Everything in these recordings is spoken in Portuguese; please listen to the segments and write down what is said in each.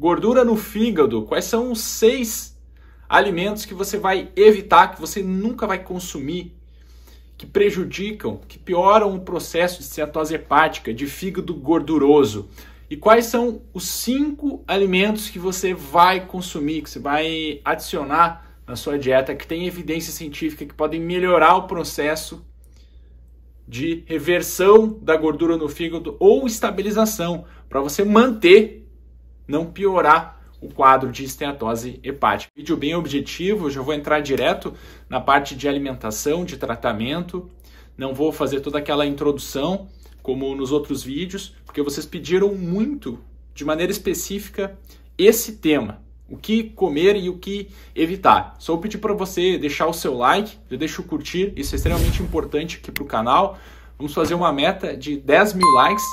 Gordura no fígado. Quais são os seis alimentos que você vai evitar, que você nunca vai consumir, que prejudicam, que pioram o processo de cetose hepática, de fígado gorduroso? E quais são os cinco alimentos que você vai consumir, que você vai adicionar na sua dieta, que tem evidência científica que podem melhorar o processo de reversão da gordura no fígado ou estabilização, para você manter não piorar o quadro de esteatose hepática. Vídeo bem objetivo, já vou entrar direto na parte de alimentação, de tratamento. Não vou fazer toda aquela introdução como nos outros vídeos, porque vocês pediram muito, de maneira específica, esse tema. O que comer e o que evitar. Só vou pedir para você deixar o seu like, já deixa o curtir, isso é extremamente importante aqui para o canal. Vamos fazer uma meta de 10 mil likes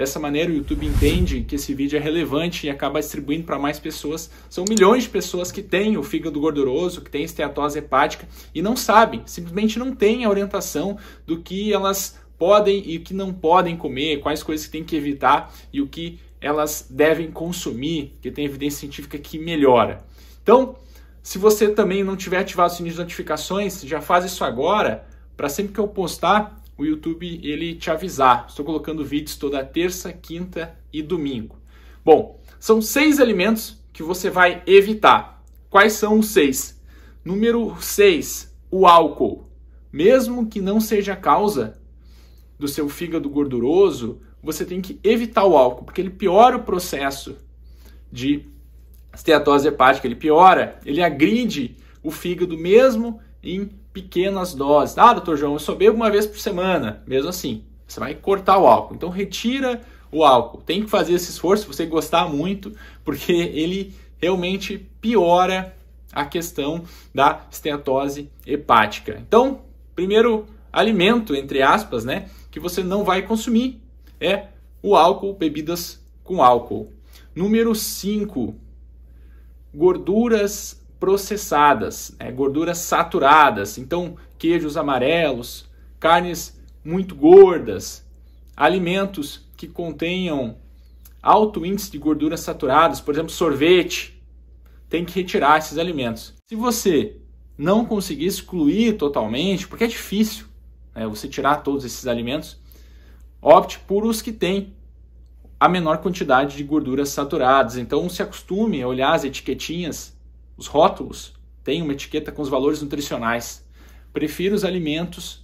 Dessa maneira, o YouTube entende que esse vídeo é relevante e acaba distribuindo para mais pessoas. São milhões de pessoas que têm o fígado gorduroso, que têm esteatose hepática e não sabem, simplesmente não têm a orientação do que elas podem e o que não podem comer, quais coisas que têm que evitar e o que elas devem consumir, que tem evidência científica que melhora. Então, se você também não tiver ativado o sininho de notificações, já faz isso agora, para sempre que eu postar, o YouTube ele te avisar. Estou colocando vídeos toda terça, quinta e domingo. Bom, são seis alimentos que você vai evitar. Quais são os seis? Número 6, o álcool. Mesmo que não seja a causa do seu fígado gorduroso, você tem que evitar o álcool, porque ele piora o processo de esteatose hepática, ele piora, ele agride o fígado mesmo em pequenas doses. Ah, doutor João, eu só bebo uma vez por semana. Mesmo assim, você vai cortar o álcool. Então, retira o álcool. Tem que fazer esse esforço se você gostar muito, porque ele realmente piora a questão da esteatose hepática. Então, primeiro alimento, entre aspas, né, que você não vai consumir é o álcool, bebidas com álcool. Número 5, gorduras processadas, né, gorduras saturadas, então queijos amarelos, carnes muito gordas, alimentos que contenham alto índice de gorduras saturadas, por exemplo, sorvete, tem que retirar esses alimentos. Se você não conseguir excluir totalmente, porque é difícil né, você tirar todos esses alimentos, opte por os que têm a menor quantidade de gorduras saturadas. Então se acostume a olhar as etiquetinhas os rótulos têm uma etiqueta com os valores nutricionais. Prefiro os alimentos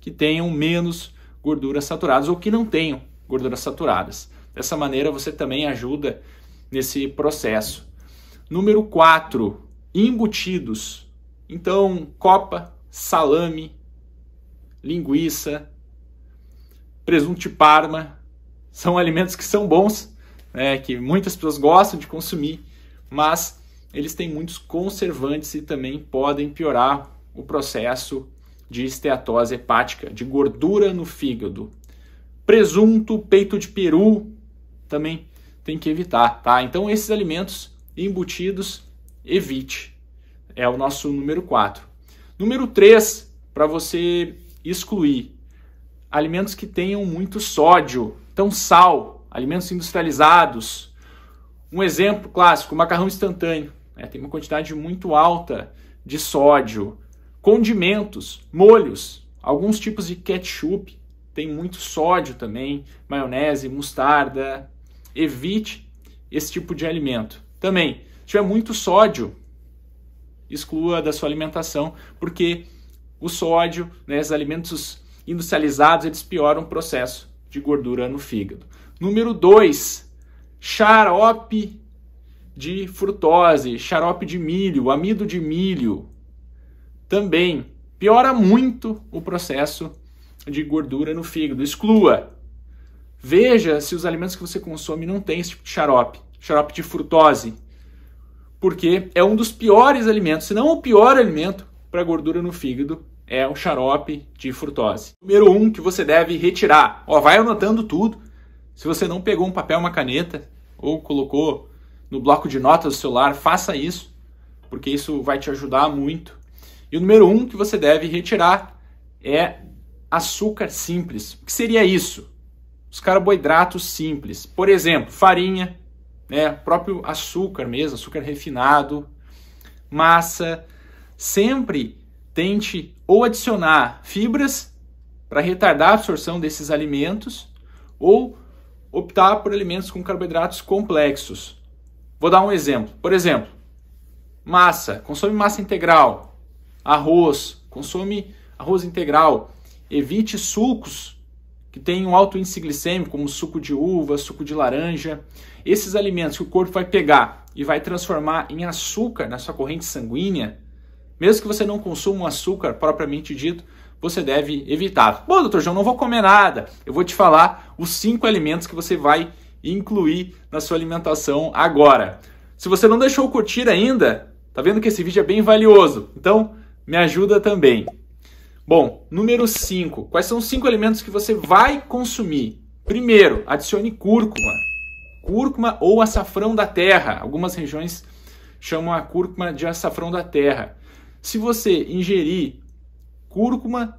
que tenham menos gorduras saturadas ou que não tenham gorduras saturadas. Dessa maneira você também ajuda nesse processo. Número 4, embutidos. Então, copa, salame, linguiça, presunto de parma, são alimentos que são bons, né, que muitas pessoas gostam de consumir, mas eles têm muitos conservantes e também podem piorar o processo de esteatose hepática, de gordura no fígado. Presunto, peito de peru, também tem que evitar, tá? Então esses alimentos embutidos, evite. É o nosso número 4. Número 3, para você excluir alimentos que tenham muito sódio, então sal, alimentos industrializados. Um exemplo clássico, macarrão instantâneo né? tem uma quantidade muito alta de sódio. Condimentos, molhos, alguns tipos de ketchup tem muito sódio também, maionese, mostarda. Evite esse tipo de alimento. Também, se tiver muito sódio, exclua da sua alimentação, porque o sódio, né, os alimentos industrializados, eles pioram o processo de gordura no fígado. Número 2, xarope de frutose, xarope de milho, amido de milho. Também piora muito o processo de gordura no fígado. Exclua. Veja se os alimentos que você consome não têm esse tipo de xarope, xarope de frutose, porque é um dos piores alimentos, se não o pior alimento para gordura no fígado, é o xarope de frutose. Número um que você deve retirar. Ó, vai anotando tudo. Se você não pegou um papel, uma caneta ou colocou no bloco de notas do celular, faça isso, porque isso vai te ajudar muito. E o número um que você deve retirar é açúcar simples. O que seria isso? Os carboidratos simples. Por exemplo, farinha, né, próprio açúcar mesmo, açúcar refinado, massa. Sempre tente ou adicionar fibras para retardar a absorção desses alimentos ou optar por alimentos com carboidratos complexos. Vou dar um exemplo. Por exemplo, massa, consome massa integral. Arroz, consome arroz integral. Evite sucos que têm um alto índice glicêmico, como suco de uva, suco de laranja. Esses alimentos que o corpo vai pegar e vai transformar em açúcar na sua corrente sanguínea, mesmo que você não consuma um açúcar propriamente dito, você deve evitar. Bom, doutor João, não vou comer nada. Eu vou te falar os cinco alimentos que você vai evitar incluir na sua alimentação agora. Se você não deixou curtir ainda, tá vendo que esse vídeo é bem valioso, então me ajuda também. Bom, número 5. Quais são os 5 alimentos que você vai consumir? Primeiro, adicione cúrcuma. Cúrcuma ou açafrão da terra. Algumas regiões chamam a cúrcuma de açafrão da terra. Se você ingerir cúrcuma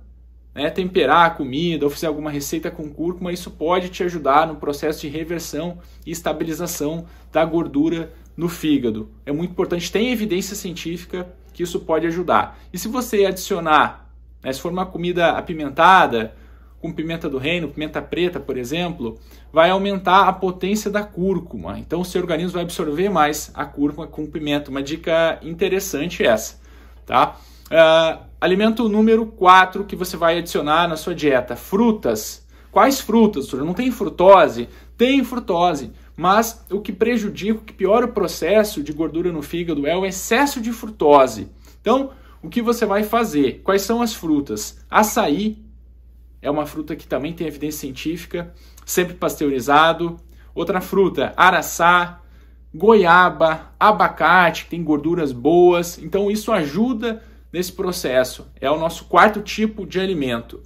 né, temperar a comida ou fazer alguma receita com cúrcuma, isso pode te ajudar no processo de reversão e estabilização da gordura no fígado. É muito importante, tem evidência científica que isso pode ajudar. E se você adicionar, né, se for uma comida apimentada, com pimenta do reino, pimenta preta, por exemplo, vai aumentar a potência da cúrcuma. Então, o seu organismo vai absorver mais a cúrcuma com pimenta. Uma dica interessante é essa, tá? Uh, Alimento número 4 que você vai adicionar na sua dieta: frutas. Quais frutas? Não tem frutose? Tem frutose, mas o que prejudica, o que piora o processo de gordura no fígado é o excesso de frutose. Então, o que você vai fazer? Quais são as frutas? Açaí é uma fruta que também tem evidência científica, sempre pasteurizado. Outra fruta, araçá, goiaba, abacate, que tem gorduras boas. Então isso ajuda nesse processo. É o nosso quarto tipo de alimento.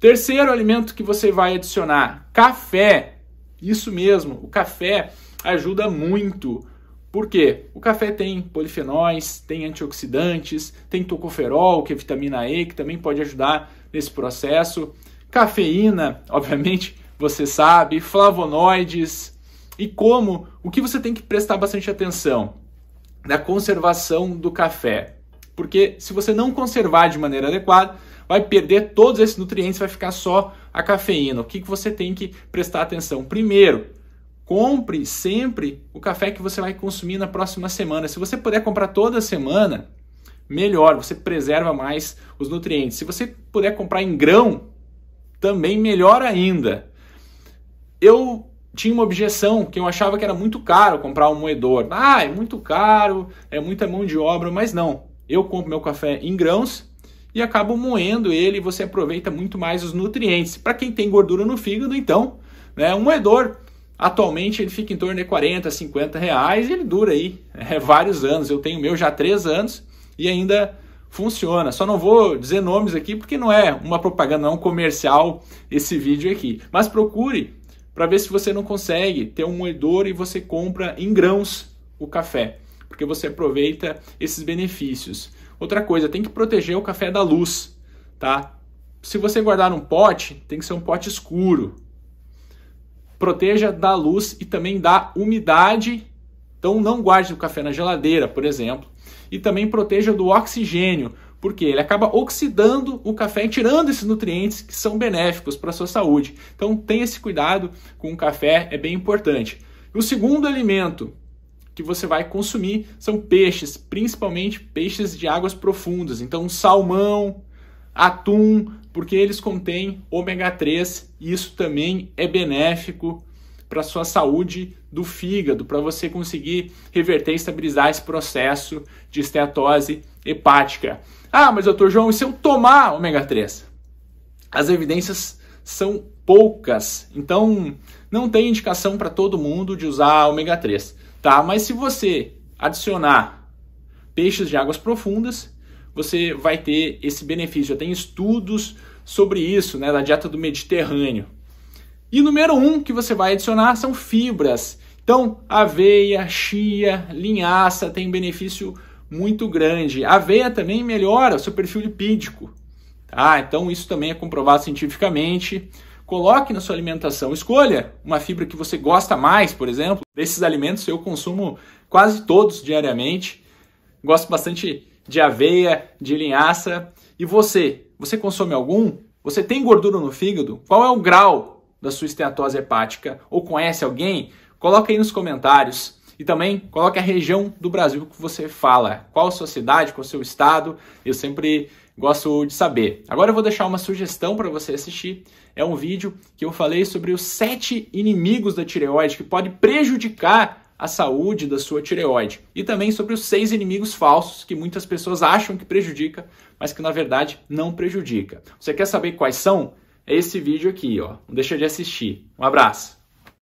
Terceiro alimento que você vai adicionar, café. Isso mesmo, o café ajuda muito. Por quê? O café tem polifenóis, tem antioxidantes, tem tocoferol, que é vitamina E, que também pode ajudar nesse processo. Cafeína, obviamente, você sabe, flavonoides. E como? O que você tem que prestar bastante atenção? Na conservação do café porque se você não conservar de maneira adequada, vai perder todos esses nutrientes, vai ficar só a cafeína. O que, que você tem que prestar atenção? Primeiro, compre sempre o café que você vai consumir na próxima semana. Se você puder comprar toda semana, melhor, você preserva mais os nutrientes. Se você puder comprar em grão, também melhor ainda. Eu tinha uma objeção que eu achava que era muito caro comprar um moedor. Ah, é muito caro, é muita mão de obra, mas não. Eu compro meu café em grãos e acabo moendo ele e você aproveita muito mais os nutrientes. Para quem tem gordura no fígado, então, né, um moedor Atualmente ele fica em torno de 40, 50 reais e ele dura aí é, vários anos. Eu tenho meu já há 3 anos e ainda funciona. Só não vou dizer nomes aqui porque não é uma propaganda, não comercial esse vídeo aqui. Mas procure para ver se você não consegue ter um moedor e você compra em grãos o café porque você aproveita esses benefícios. Outra coisa, tem que proteger o café da luz, tá? Se você guardar num pote, tem que ser um pote escuro. Proteja da luz e também da umidade. Então não guarde o café na geladeira, por exemplo. E também proteja do oxigênio, porque ele acaba oxidando o café e tirando esses nutrientes que são benéficos para a sua saúde. Então tenha esse cuidado com o café, é bem importante. O segundo alimento que você vai consumir são peixes, principalmente peixes de águas profundas. Então, salmão, atum, porque eles contêm ômega 3 e isso também é benéfico para a sua saúde do fígado, para você conseguir reverter e estabilizar esse processo de esteatose hepática. Ah, mas doutor João, e se eu tomar ômega 3? As evidências são poucas, então não tem indicação para todo mundo de usar ômega 3 tá? Mas se você adicionar peixes de águas profundas, você vai ter esse benefício. Já tem estudos sobre isso, né, da dieta do Mediterrâneo. E número um que você vai adicionar são fibras. Então, aveia, chia, linhaça tem benefício muito grande. A aveia também melhora o seu perfil lipídico. Tá? Então, isso também é comprovado cientificamente. Coloque na sua alimentação, escolha uma fibra que você gosta mais, por exemplo. Desses alimentos eu consumo quase todos diariamente. Gosto bastante de aveia, de linhaça. E você? Você consome algum? Você tem gordura no fígado? Qual é o grau da sua esteatose hepática? Ou conhece alguém? Coloca aí nos comentários. E também coloque a região do Brasil que você fala. Qual a sua cidade, qual o seu estado. Eu sempre gosto de saber. Agora eu vou deixar uma sugestão para você assistir. É um vídeo que eu falei sobre os sete inimigos da tireoide que pode prejudicar a saúde da sua tireoide e também sobre os seis inimigos falsos que muitas pessoas acham que prejudica, mas que na verdade não prejudica. Você quer saber quais são? É esse vídeo aqui, ó. Não deixa de assistir. Um abraço.